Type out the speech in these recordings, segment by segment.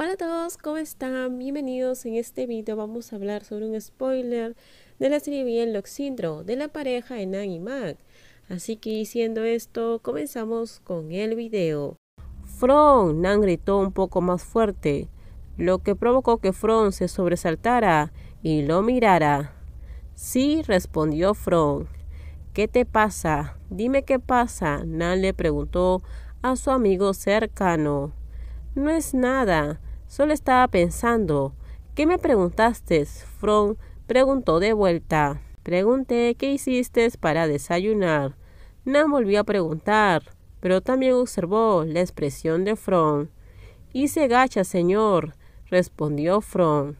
Hola a todos, ¿cómo están? Bienvenidos. En este video vamos a hablar sobre un spoiler de la serie Bien Loxindro de la pareja de Nan y Mac. Así que diciendo esto, comenzamos con el video. Fron, Nan gritó un poco más fuerte, lo que provocó que Fron se sobresaltara y lo mirara. Sí, respondió Fron. ¿Qué te pasa? Dime qué pasa, Nan le preguntó a su amigo cercano. No es nada, Solo estaba pensando. ¿Qué me preguntaste? Fron preguntó de vuelta. Pregunté qué hiciste para desayunar. Nam volvió a preguntar, pero también observó la expresión de Fron. Hice gacha, señor, respondió Fron.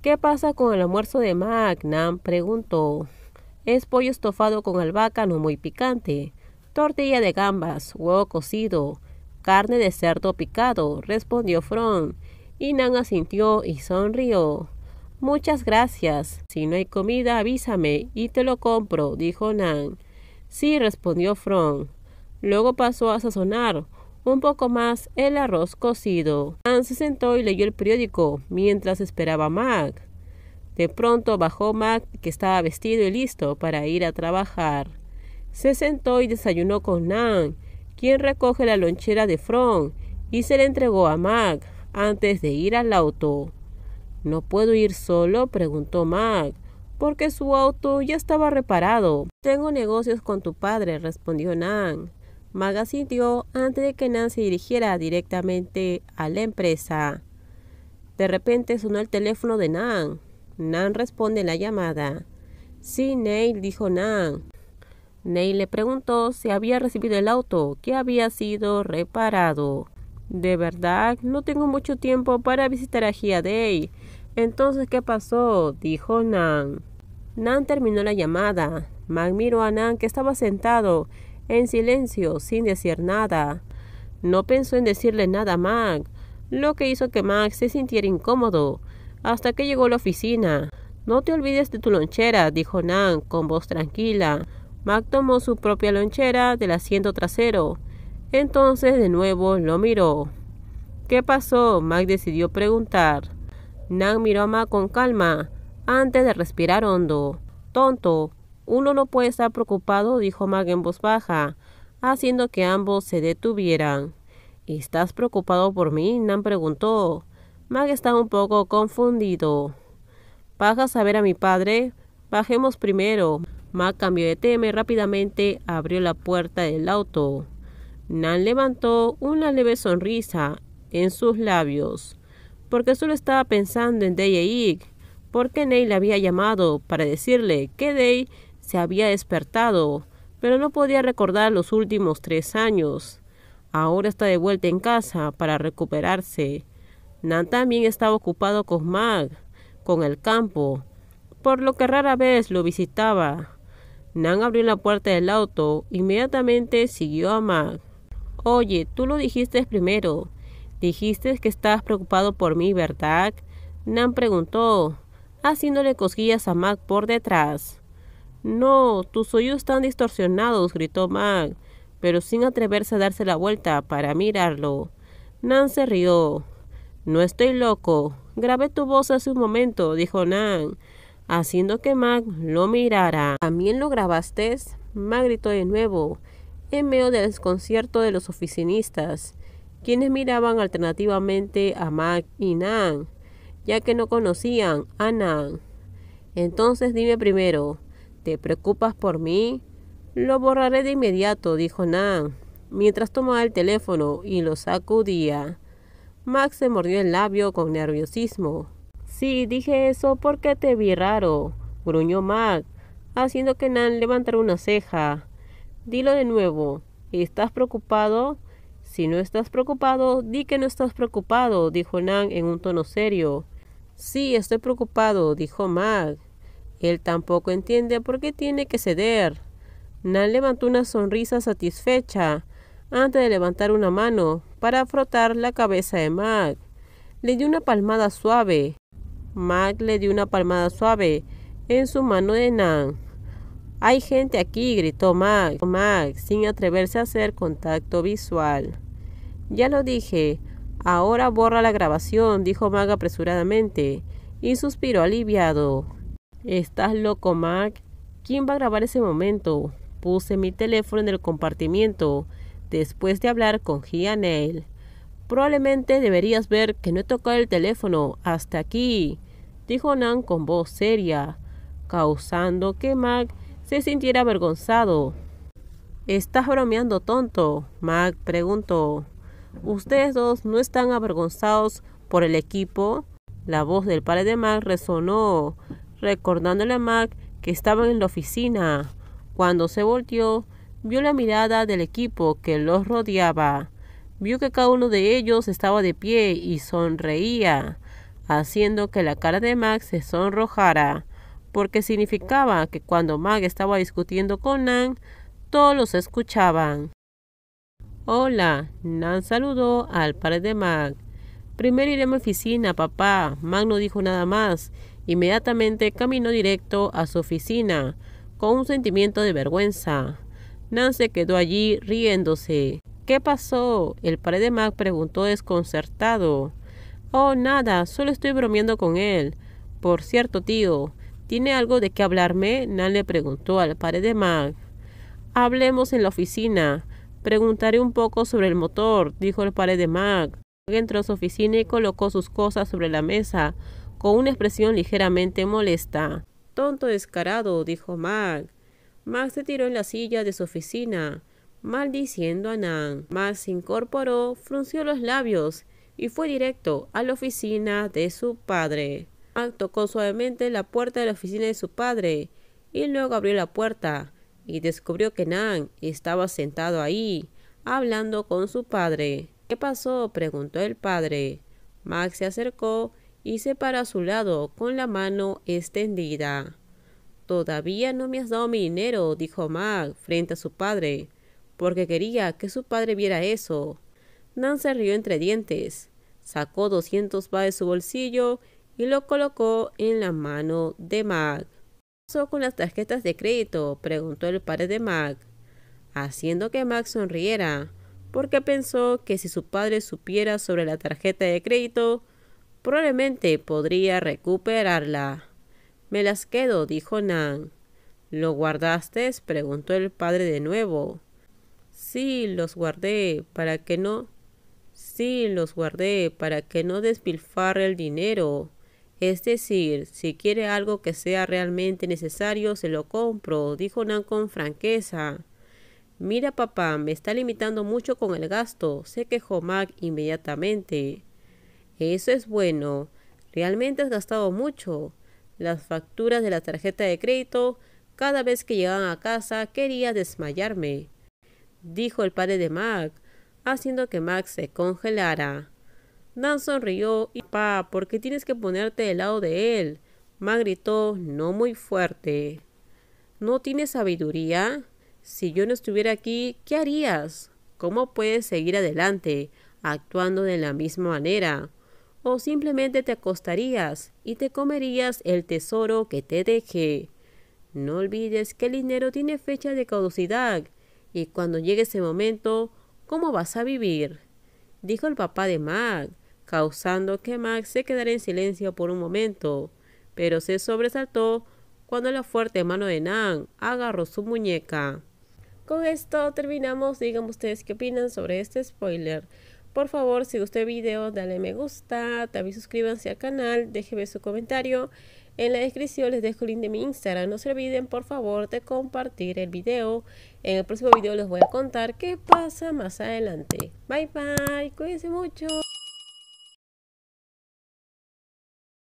¿Qué pasa con el almuerzo de Mac? preguntó. Es pollo estofado con albahaca muy picante, tortilla de gambas, huevo cocido, carne de cerdo picado, respondió Fron. Y Nan asintió y sonrió. Muchas gracias. Si no hay comida, avísame y te lo compro, dijo Nan. Sí, respondió Fron. Luego pasó a sazonar un poco más el arroz cocido. Nan se sentó y leyó el periódico mientras esperaba a Mac. De pronto bajó Mac, que estaba vestido y listo para ir a trabajar. Se sentó y desayunó con Nan, quien recoge la lonchera de Fron y se la entregó a Mac antes de ir al auto. ¿No puedo ir solo? preguntó Mac, porque su auto ya estaba reparado. Tengo negocios con tu padre, respondió Nan. Mac asintió antes de que Nan se dirigiera directamente a la empresa. De repente sonó el teléfono de Nan. Nan responde la llamada. Sí, Neil, dijo Nan. Neil le preguntó si había recibido el auto, que había sido reparado. De verdad, no tengo mucho tiempo para visitar a Day. Entonces, ¿qué pasó? dijo Nan. Nan terminó la llamada. Mac miró a Nan, que estaba sentado, en silencio, sin decir nada. No pensó en decirle nada a Mac, lo que hizo que Mac se sintiera incómodo, hasta que llegó a la oficina. No te olvides de tu lonchera, dijo Nan, con voz tranquila. Mac tomó su propia lonchera del asiento trasero entonces de nuevo lo miró. ¿Qué pasó? Mag decidió preguntar. Nan miró a Mac con calma, antes de respirar hondo. Tonto, uno no puede estar preocupado, dijo Mac en voz baja, haciendo que ambos se detuvieran. ¿Estás preocupado por mí? Nan preguntó. Mac estaba un poco confundido. ¿Bajas a ver a mi padre? Bajemos primero. Mac cambió de tema y rápidamente abrió la puerta del auto. Nan levantó una leve sonrisa en sus labios, porque solo estaba pensando en Day e Ig, porque Ney le había llamado para decirle que Day se había despertado, pero no podía recordar los últimos tres años. Ahora está de vuelta en casa para recuperarse. Nan también estaba ocupado con Mag, con el campo, por lo que rara vez lo visitaba. Nan abrió la puerta del auto, e inmediatamente siguió a Mag. Oye, tú lo dijiste primero. Dijiste que estabas preocupado por mí, ¿verdad? Nan preguntó, haciéndole cosquillas a Mac por detrás. No, tus oídos están distorsionados, gritó Mac, pero sin atreverse a darse la vuelta para mirarlo. Nan se rió. No estoy loco. Grabé tu voz hace un momento, dijo Nan, haciendo que Mac lo mirara. ¿También lo grabaste? Mac gritó de nuevo en medio del desconcierto de los oficinistas, quienes miraban alternativamente a Mac y Nan, ya que no conocían a Nan. Entonces dime primero, ¿te preocupas por mí? Lo borraré de inmediato, dijo Nan, mientras tomaba el teléfono y lo sacudía. MAC se mordió el labio con nerviosismo. Sí, dije eso porque te vi raro, gruñó Mac, haciendo que Nan levantara una ceja. Dilo de nuevo. ¿Estás preocupado? Si no estás preocupado, di que no estás preocupado, dijo Nan en un tono serio. Sí, estoy preocupado, dijo Mag. Él tampoco entiende por qué tiene que ceder. Nan levantó una sonrisa satisfecha antes de levantar una mano para frotar la cabeza de Mag. Le dio una palmada suave. Mag le dio una palmada suave en su mano de Nan. Hay gente aquí, gritó Mac, sin atreverse a hacer contacto visual. Ya lo dije. Ahora borra la grabación, dijo Mac apresuradamente, y suspiró aliviado. Estás loco, Mac. ¿Quién va a grabar ese momento? Puse mi teléfono en el compartimiento, después de hablar con Gianel. Probablemente deberías ver que no he tocado el teléfono hasta aquí, dijo Nan con voz seria, causando que Mac se sintiera avergonzado. ¿Estás bromeando, tonto? Mac preguntó. ¿Ustedes dos no están avergonzados por el equipo? La voz del padre de Mac resonó, recordándole a Mac que estaban en la oficina. Cuando se volteó, vio la mirada del equipo que los rodeaba. Vio que cada uno de ellos estaba de pie y sonreía, haciendo que la cara de Mac se sonrojara porque significaba que cuando Mag estaba discutiendo con Nan, todos los escuchaban. Hola, Nan saludó al padre de Mag. Primero iré a mi oficina, papá. Mag no dijo nada más. Inmediatamente caminó directo a su oficina, con un sentimiento de vergüenza. Nan se quedó allí riéndose. ¿Qué pasó? El padre de Mag preguntó desconcertado. Oh, nada, solo estoy bromeando con él. Por cierto, tío, ¿Tiene algo de qué hablarme? Nan le preguntó al padre de Mac. Hablemos en la oficina. Preguntaré un poco sobre el motor, dijo el padre de Mac. Entró a su oficina y colocó sus cosas sobre la mesa, con una expresión ligeramente molesta. Tonto descarado, dijo Mac. Mac se tiró en la silla de su oficina, maldiciendo a Nan. Mac se incorporó, frunció los labios y fue directo a la oficina de su padre tocó suavemente la puerta de la oficina de su padre y luego abrió la puerta y descubrió que Nan estaba sentado ahí, hablando con su padre. ¿Qué pasó? preguntó el padre. Max se acercó y se paró a su lado con la mano extendida. Todavía no me has dado mi dinero, dijo Max frente a su padre, porque quería que su padre viera eso. Nan se rió entre dientes, sacó 200 va de su bolsillo y lo colocó en la mano de Mac. ¿Qué pasó con las tarjetas de crédito? preguntó el padre de Mac, haciendo que Mac sonriera, porque pensó que si su padre supiera sobre la tarjeta de crédito, probablemente podría recuperarla. Me las quedo, dijo Nan. ¿Lo guardaste? preguntó el padre de nuevo. Sí, los guardé, para que no. Sí, los guardé para que no despilfarre el dinero. Es decir, si quiere algo que sea realmente necesario, se lo compro, dijo Nan con franqueza. Mira papá, me está limitando mucho con el gasto, se quejó Mac inmediatamente. Eso es bueno. Realmente has gastado mucho. Las facturas de la tarjeta de crédito, cada vez que llegaban a casa quería desmayarme, dijo el padre de Mac, haciendo que Mac se congelara. Dan sonrió y papá, ¿por qué tienes que ponerte del lado de él? Ma gritó, no muy fuerte. ¿No tienes sabiduría? Si yo no estuviera aquí, ¿qué harías? ¿Cómo puedes seguir adelante, actuando de la misma manera? O simplemente te acostarías y te comerías el tesoro que te dejé. No olvides que el dinero tiene fecha de caducidad y cuando llegue ese momento, ¿cómo vas a vivir? Dijo el papá de Mag causando que Max se quedara en silencio por un momento, pero se sobresaltó cuando la fuerte mano de Nan agarró su muñeca. Con esto terminamos, digan ustedes qué opinan sobre este spoiler. Por favor, si gustó el video, dale me gusta, también suscríbanse al canal, déjenme su comentario. En la descripción les dejo el link de mi Instagram. No se olviden, por favor, de compartir el video. En el próximo video les voy a contar qué pasa más adelante. Bye, bye. Cuídense mucho.